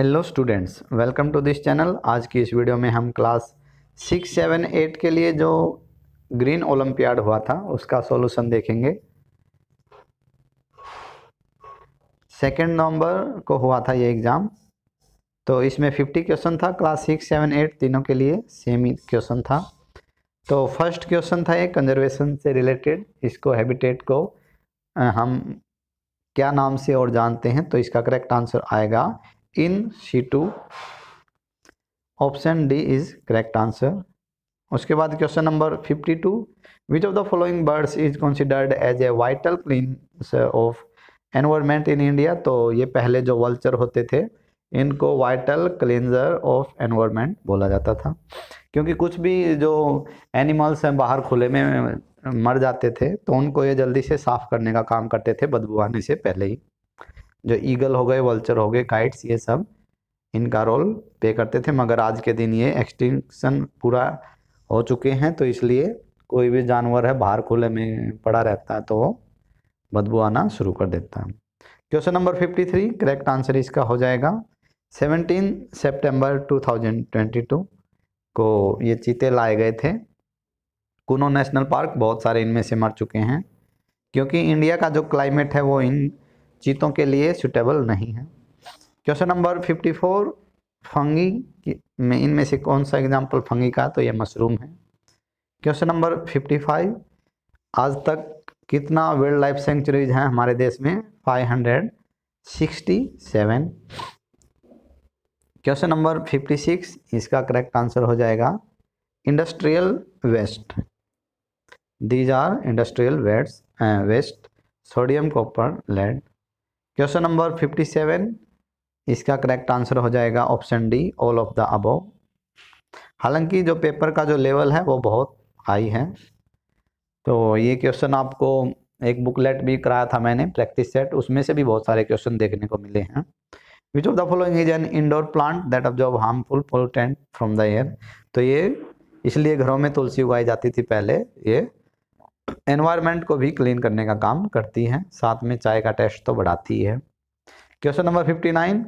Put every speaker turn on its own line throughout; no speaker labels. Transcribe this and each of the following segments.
hello students welcome to this channel आज की इस वीडियो में हम क्लास सिक्स सेवन एट के लिए जो ग्रीन ओलंपियाड हुआ था उसका सॉल्यूशन देखेंगे सेकेंड नवंबर को हुआ था ये एग्ज़ाम तो इसमें फिफ्टी क्वेश्चन था क्लास सिक्स सेवन एट तीनों के लिए सेम ही क्वेश्चन था तो फर्स्ट क्वेश्चन था ये कंजर्वेशन से रिलेटेड इसको हैबिटेट को हम क्या नाम से और जानते हैं तो इसका करेक्ट आंसर आएगा in C to option D is correct answer उसके बाद question number fifty two which of the following birds is considered as a vital clean of environment in India तो ये पहले जो वल्चर होते थे इनको वाइटल क्लेंजर ऑफ एनवायरमेंट बोला जाता था क्योंकि कुछ भी जो एनिमल्स हैं बाहर खुले में मर जाते थे तो उनको ये जल्दी से साफ़ करने का काम करते थे बदबू आने से पहले ही जो ईगल हो गए वल्चर हो गए काइट्स ये सब इनका रोल पे करते थे मगर आज के दिन ये एक्सटिंक्शन पूरा हो चुके हैं तो इसलिए कोई भी जानवर है बाहर खुले में पड़ा रहता है तो बदबू आना शुरू कर देता है question number fifty three correct answer इसका हो जाएगा सेवनटीन सितंबर 2022 को ये चीते लाए गए थे कुनो नेशनल पार्क बहुत सारे इनमें से मर चुके हैं क्योंकि इंडिया का जो क्लाइमेट है वो इन चीतों के लिए सुटेबल नहीं है क्वेश्चन नंबर 54 फंगी में इनमें से कौन सा एग्जाम्पल फंगी का तो यह मशरूम है क्वेश्चन नंबर 55 आज तक कितना वर्ल्ड लाइफ सेंचुरीज हैं हमारे देश में 567 क्वेश्चन नंबर 56 इसका करेक्ट आंसर हो जाएगा industrial waste these are industrial waste sodium copper lead question number 57 इसका करेक्ट आंसर हो जाएगा option D all of the above हालांकि जो पेपर का जो लेवल है वो बहुत हाई है तो ये क्वेश्चन आपको एक बुकलेट भी कराया था मैंने प्रैक्टिस सेट उसमें से भी बहुत सारे क्वेश्चन देखने को मिले हैं which of the following is an indoor plant that absorb harmful pollutant from the air तो ये इसलिए घरों में तुलसी उगाई जाती थी पहले ये एनवायरमेंट को भी क्लीन करने का काम करती हैं साथ में चाय का टेस्ट तो बढ़ाती है question number fifty nine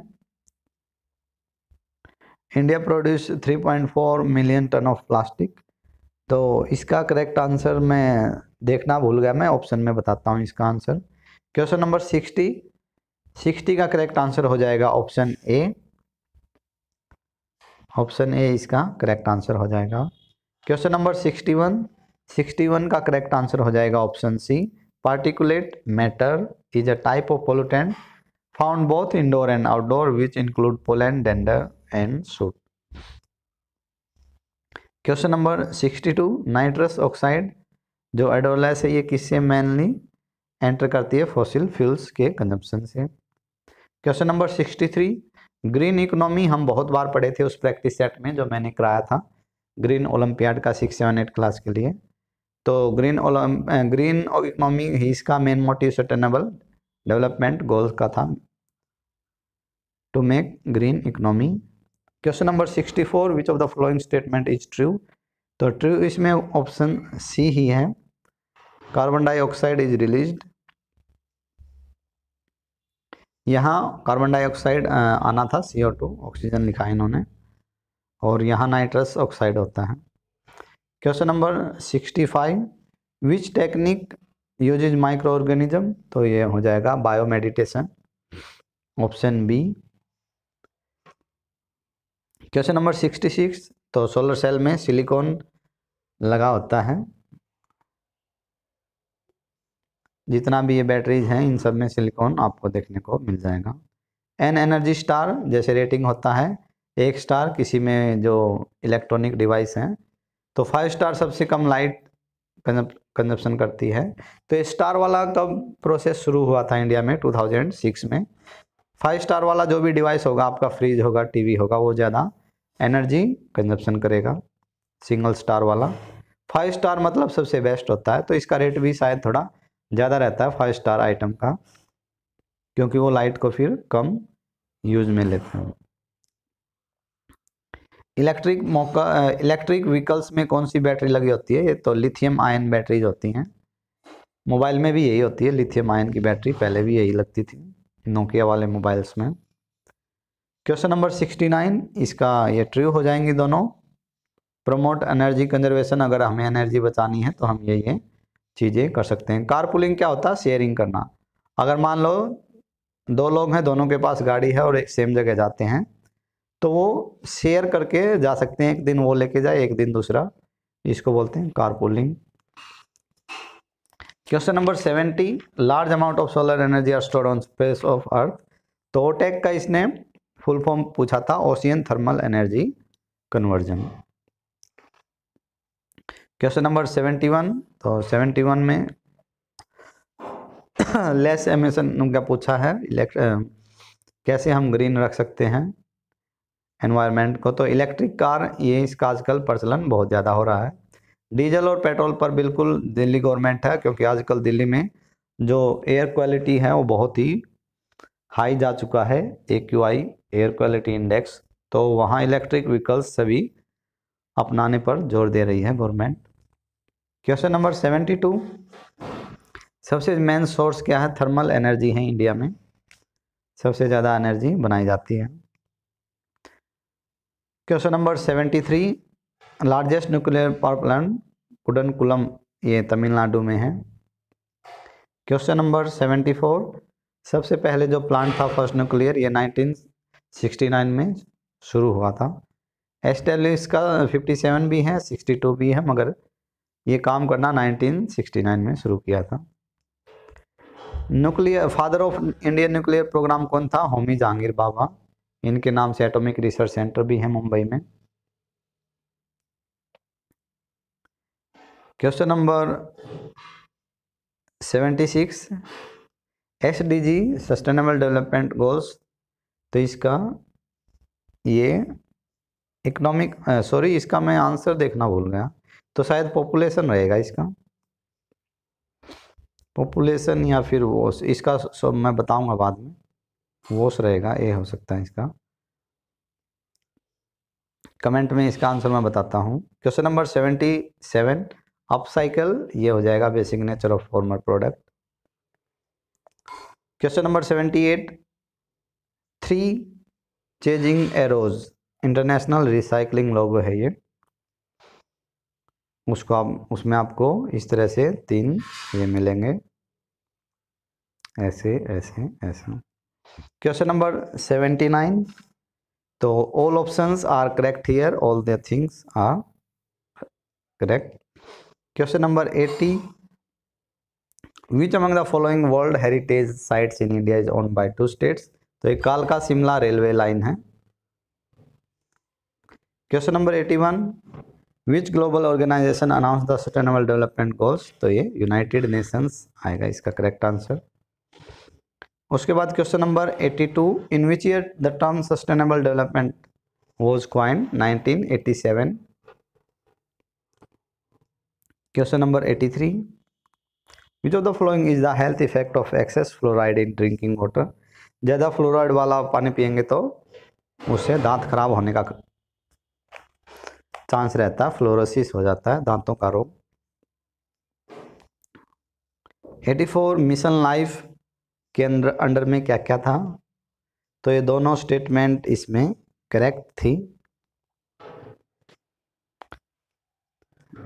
India produce three point four million ton of plastic तो इसका करेक्ट आंसर मैं देखना भूल गया मैं ऑप्शन में बताता हूँ इसका answer question number sixty sixty का करेक्ट आंसर हो जाएगा ऑप्शन ए ऑप्शन ए इसका करेक्ट आंसर हो जाएगा क्वेश्चन नंबर सिक्सटी वन 61 का करेक्ट आंसर हो जाएगा option C particulate matter is a type of pollutant found both indoor and outdoor which include pollen and dander and soot question number 62 nitrous oxide जो एडोलाइस है ये किससे मेनली एंटर करती है फॉसिल फ्यूल्स के कंजप्शन से क्वेश्चन नंबर 63 ग्रीन इकोनॉमी हम बहुत बार पढ़े थे उस प्रैक्टिस सेट में जो मैंने कराया था ग्रीन ओलंपियाड का सिक्स सेवन एट क्लास के लिए तो ग्रीन ग्रीन इकोनॉमी ही इसका main motive sustainable development goals का था to make green economy question number sixty four which of the following statement is true तो ट्रू इसमें ऑप्शन सी ही है कार्बन डाइऑक्साइड इज रिलीज्ड यहाँ कार्बन डाइऑक्साइड eh, आना था सी ओ टू ऑक्सीजन लिखा है इन्होंने और यहाँ नाइट्रस ऑक्साइड होता है question number sixty five which technique is micro organism तो ये हो जाएगा bioremediation option B question number sixty six तो सोलर सेल में सिलिकॉन लगा होता है जितना भी ये बैटरीज हैं इन सब में सिलिकॉन आपको देखने को मिल जाएगा एन एनर्जी स्टार जैसे रेटिंग होता है एक स्टार किसी में जो इलेक्ट्रॉनिक डिवाइस हैं तो फाइव स्टार सबसे कम लाइट कंजप्शन करती है तो स्टार वाला कब प्रोसेस शुरू हुआ था इंडिया में 2006 में फाइव स्टार वाला जो भी डिवाइस होगा आपका फ्रिज होगा टीवी होगा वो ज़्यादा एनर्जी कंजप्शन करेगा सिंगल स्टार वाला फाइव स्टार मतलब सबसे बेस्ट होता है तो इसका रेट भी शायद थोड़ा ज़्यादा रहता है फाइव स्टार आइटम का क्योंकि वो लाइट को फिर कम यूज में लेते हैं इलेक्ट्रिक मौका इलेक्ट्रिक व्हीकल्स में कौन सी बैटरी लगी होती है ये तो लिथियम आयन बैटरीज होती हैं मोबाइल में भी यही होती है लिथियम आयन की बैटरी पहले भी यही लगती थी नोकिया वाले मोबाइल्स में क्वेश्चन नंबर सिक्सटी नाइन इसका ये ट्रू हो जाएंगी दोनों प्रमोट एनर्जी कंजर्वेशन अगर हमें एनर्जी बचानी है तो हम ये ये चीज़ें कर सकते हैं कार पुलिंग क्या होता है शेयरिंग करना अगर मान लो दो लोग हैं दोनों के पास गाड़ी है और एक सेम जगह जाते हैं तो वो शेयर करके जा सकते हैं एक दिन वो लेके जाए एक दिन दूसरा इसको बोलते हैं carpooling question number seventy large amount of solar energy are store on space of earth तो ओटेक का इसने फुल फॉर्म पूछा था ocean thermal energy conversion question number seventy one तो सेवेंटी वन में लेस एमिशन क्या पूछा है इलेक्ट्र कैसे हम ग्रीन रख सकते हैं एनवायरनमेंट को तो इलेक्ट्रिक कार ये इसका आजकल प्रचलन बहुत ज़्यादा हो रहा है डीजल और पेट्रोल पर बिल्कुल दिल्ली गवर्नमेंट है क्योंकि आजकल दिल्ली में जो एयर क्वालिटी है वो बहुत ही हाई जा चुका है A Q I air quality index तो वहाँ इलेक्ट्रिक व्हीकल्स सभी अपनाने पर जोर दे रही है government question number seventy two सबसे मेन सोर्स क्या है थर्मल एनर्जी है इंडिया में सबसे ज़्यादा एनर्जी बनाई जाती है question number seventy three largest nuclear power plant Kudankulam ये तमिलनाडु में है क्वेश्चन नंबर सेवेंटी फोर सबसे पहले जो प्लांट था फर्स्ट न्यूक्लियर ये नाइन में शुरू हुआ था का इसका सेवन भी है सिक्सटी टू भी है मगर ये काम करना नाइनटीन सिक्सटी नाइन में शुरू किया था nuclear father of Indian nuclear programme कौन था होमी जहांगीर बाबा इनके नाम से एटॉमिक रिसर्च सेंटर भी है मुंबई में question number seventy six S D G sustainable development goals तो इसका ये इकोनॉमिक सॉरी इसका मैं आंसर देखना भूल गया तो शायद पॉपुलेशन रहेगा इसका पॉपुलेशन या फिर वो इसका सो मैं बताऊंगा बाद में वोश रहेगा ए हो सकता है इसका कमेंट में इसका आंसर मैं बताता हूँ question number seventy seven upcycle ये हो जाएगा basic nature of former product question number seventy eight three chasing arrows international recycling logo है ये उसको आप उसमें आपको इस तरह से तीन ये मिलेंगे ऐसे ऐसे ऐसे क्वेश्चन नंबर सेवेंटी नाइन तो all options are correct here all the things are correct question number eighty which among the following world heritage sites in India is own by two states तो एक कालका Shimla railway line है question number eighty one which global organisation announce the sustainable development goals तो ये United Nations आएगा इसका correct answer उसके बाद question number 82 in which year the term sustainable development was coin 1987 question number 83 which of the following is the health effect of excess fluoride in drinking water ज़्यादा fluoride वाला पानी पियेंगे तो उससे दांत खराब होने का चांस रहता है फ्लोरोसिस हो जाता है दांतों का रोग 84 मिशन लाइफ के अंडर में क्या क्या था तो ये दोनों स्टेटमेंट इसमें करेक्ट थी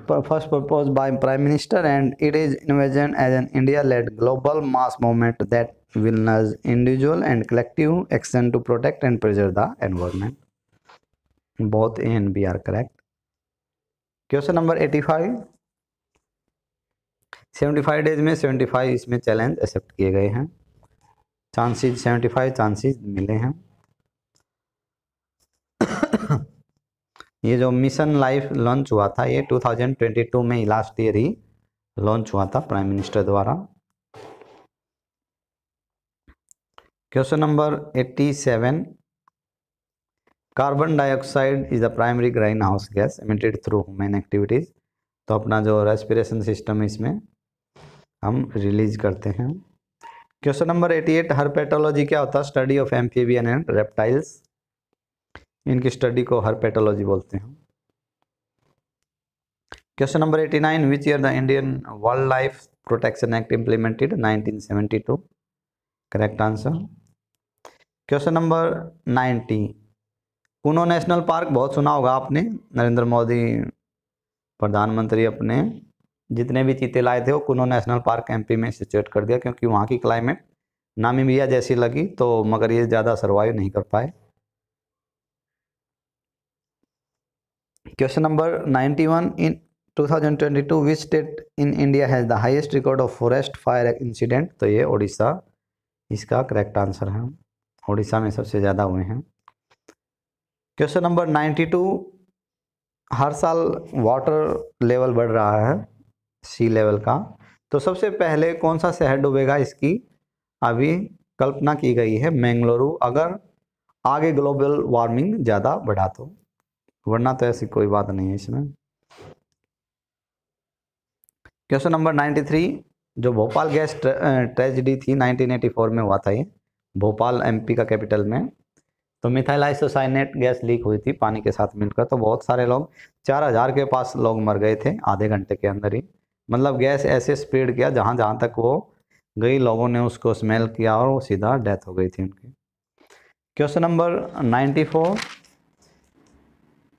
first propose by prime minister and it is envision as an India led global mass movement that will nudge individual and collective action to protect and preserve the environment both A and B are correct question number eighty five seventy five days में seventy five इसमें challenge accept किए गए हैं chances seventy five chances मिले हैं ये जो mission life launch हुआ था ये 2022 में लास्ट ईयर ही लॉन्च हुआ था प्राइम मिनिस्टर द्वारा question number 87 carbon dioxide is the primary greenhouse gas emitted through human activities तो अपना जो रेस्पिरेशन सिस्टम है इसमें हम रिलीज करते हैं क्वेश्चन नंबर 88 हर्पेटोलॉजी क्या होता है study of amphibian and reptiles इनकी स्टडी को हर्पेटोलॉजी बोलते हैं question number 89 which year the Indian wildlife protection act implemented 1972 correct answer question number 90 पुनो नेशनल पार्क बहुत सुना होगा आपने नरेंद्र मोदी प्रधानमंत्री अपने जितने भी चीते लाए थे वो कुनो नेशनल पार्क एमपी में सिचुएट कर दिया क्योंकि वहाँ की क्लाइमेट नामीबिया जैसी लगी तो मगर ये ज़्यादा सर्वाइव नहीं कर पाए question number 91 in 2022 which state in India has the highest record of forest fire incident तो ये ओडिशा इसका करेक्ट आंसर है ओडिशा में सबसे ज़्यादा हुए हैं क्वेश्चन नंबर 92 हर साल वाटर लेवल बढ़ रहा है सी लेवल का तो सबसे पहले कौन सा शहर डूबेगा इसकी अभी कल्पना की गई है मैंगलोरू अगर आगे ग्लोबल वार्मिंग ज़्यादा बढ़ा तो वरना तो ऐसी कोई बात नहीं है इसमें क्वेश्चन नंबर 93 जो भोपाल गैस ट्रेजिडी थी 1984 में हुआ था ये भोपाल एमपी का कैपिटल में तो मिथाइल आइसोसाइनेट गैस लीक हुई थी पानी के साथ मिलकर तो बहुत सारे लोग 4000 के पास लोग मर गए थे आधे घंटे के अंदर ही मतलब गैस ऐसे स्प्रेड किया जहाँ जहाँ तक वो गई लोगों ने उसको स्मेल किया और वो सीधा डेथ हो गई थी उनकी question number ninety four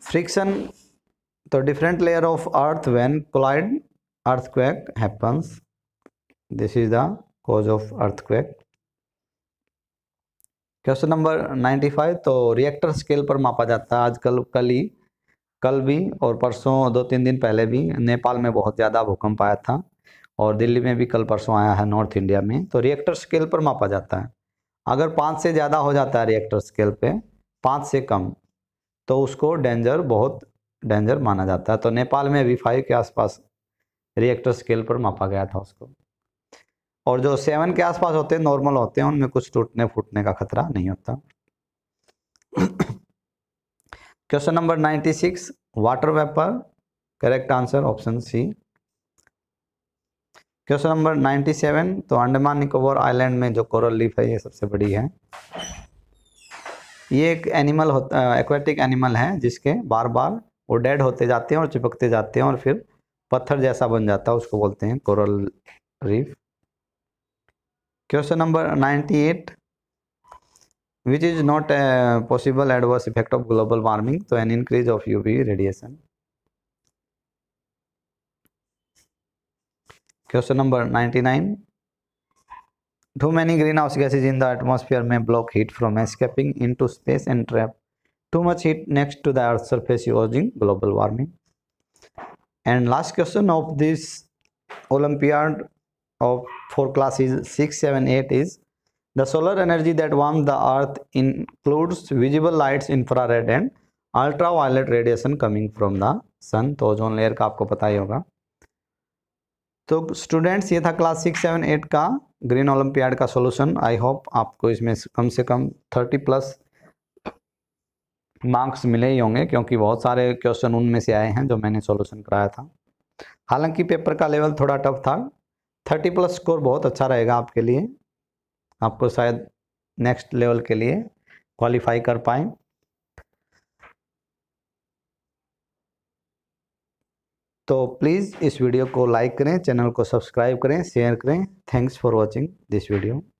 friction तो different layer of earth when collide earthquake happens this is the of of earthquake question number ninety five तो रिएक्टर स्केल पर मापा जाता है आजकल कल ही कल भी और परसों दो तीन दिन पहले भी नेपाल में बहुत ज़्यादा भूकंप आया था और दिल्ली में भी कल परसों आया है नॉर्थ इंडिया में तो रिएक्टर स्केल पर मापा जाता है अगर पाँच से ज़्यादा हो जाता है रिएक्टर स्केल पे पाँच से कम तो उसको डेंजर बहुत डेंजर माना जाता है तो नेपाल में भी फाइव के आसपास रिएक्टर स्केल पर मापा गया था उसको और जो सेवन के आसपास होते हैं नॉर्मल होते हैं उनमें कुछ टूटने फूटने का खतरा नहीं होता question number ninety six water vapour correct answer option C question number ninety seven तो अंडमान निकोबार आइलैंड में जो कोरल लीफ है ये सबसे बड़ी है ये एक एनिमल होता एक्वेटिक एनिमल है जिसके बार बार वो डेड होते जाते हैं और चिपकते जाते हैं और फिर पत्थर जैसा बन जाता है उसको बोलते हैं coral reef question number ninety eight which is not a possible adverse effect of global warming so an increase of uv radiation question number 99 too many greenhouse gases in the atmosphere may block heat from escaping into space and trap too much heat next to the earth's surface causing global warming and last question of this olympiad of four classes 6 7 8 is the energy that energy the earth includes visible includes infrared and ultraviolet radiation coming from the sun तो ozone layer का आपको पता ही होगा तो students ये था class six seven eight का green olympiad का सॉल्यूशन आई होप आपको इसमें कम से कम थर्टी प्लस मार्क्स मिले ही होंगे क्योंकि बहुत सारे क्वेश्चन उनमें से आए हैं जो मैंने सॉल्यूशन कराया था हालांकि पेपर का लेवल थोड़ा टफ था थर्टी प्लस स्कोर बहुत अच्छा रहेगा आपके लिए आपको शायद नेक्स्ट लेवल के लिए क्वालिफाई कर पाए तो प्लीज़ इस वीडियो को लाइक करें चैनल को सब्सक्राइब करें शेयर करें thanks for watching this video